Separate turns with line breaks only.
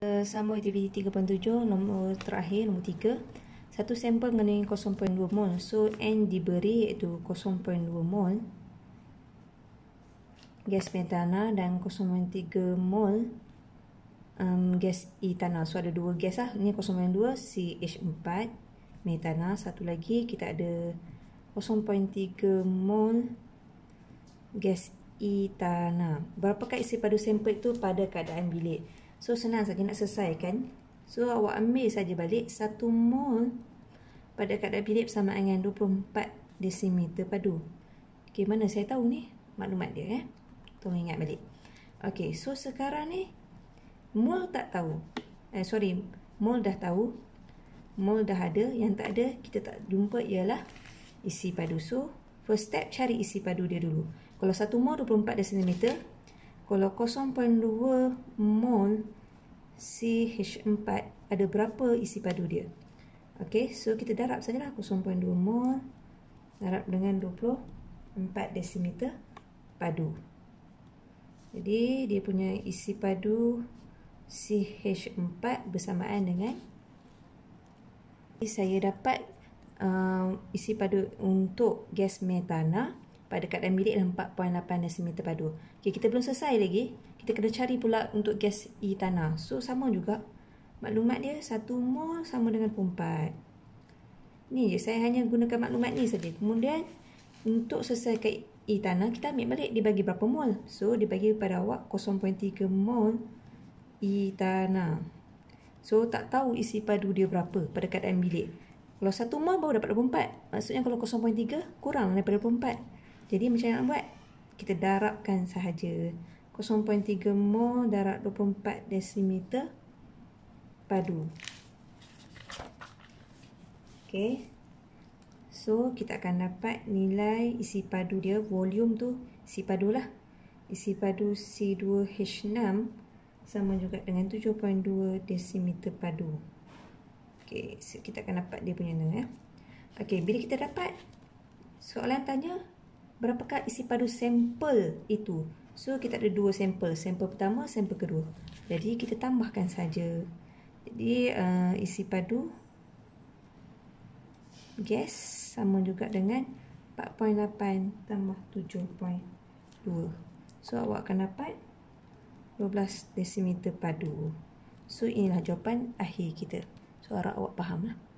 Eh, sama aktiviti 3.7 nombor terakhir nombor 3 satu sampel mengenai 0.2 mol so n diberi iaitu 0.2 mol gas metana dan 0.3 mol um, gas etanol so ada dua gas lah ni 0.2 CH4 metana satu lagi kita ada 0.3 mol gas etanol berapakah isi pada sampel itu pada keadaan bilik So senang saja nak selesaikan. So awak ambil saja balik satu mol pada kadar pilih sama dengan 24 desimeter padu. Okey, mana saya tahu ni maklumat dia eh. Tolong ingat balik. Okey, so sekarang ni mol tak tahu. Eh sorry, mol dah tahu. Mol dah ada, yang tak ada kita tak jumpa ialah isi padu. So first step cari isi padu dia dulu. Kalau satu mol 24 desimeter, kalau 0.2 hormon CH4 ada berapa isi padu dia. Okey, so kita darab sajalah 0.2 mol darab dengan 24 desimeter padu. Jadi dia punya isi padu CH4 bersamaan dengan Jadi saya dapat uh, isi padu untuk gas metana pada keadaan bilik 4.8 dm terpadu. Okay, kita belum selesai lagi. Kita kena cari pula untuk gas E tanah. So, sama juga. Maklumat dia satu mol sama dengan 4. Ni je. Saya hanya gunakan maklumat ni saja. Kemudian, untuk selesai selesaikan E tanah, kita ambil balik. Dia bagi berapa mol? So, dia bagi pada awak 0.3 mol E tanah. So, tak tahu isi padu dia berapa pada keadaan bilik. Kalau satu mol baru dapat 24. Maksudnya kalau 0.3 kurang daripada 24. 24. Jadi macam mana nak buat? Kita darabkan sahaja 0.3 mol darab 24 desimeter padu. Okay. So kita akan dapat nilai isi padu dia, volume tu isi padu lah. Isi padu C2H6 sama juga dengan 7.2 desimeter padu. Okay, so kita akan dapat dia punya ni. Eh. Okay, bila kita dapat, soalan tanya, berapakah isi padu sampel itu so kita ada dua sampel sampel pertama sampel kedua jadi kita tambahkan saja jadi uh, isi padu gas sama juga dengan 4.8 tambah 7.2 so awak akan dapat 12 desimeter padu so inilah jawapan akhir kita so harap awak fahamlah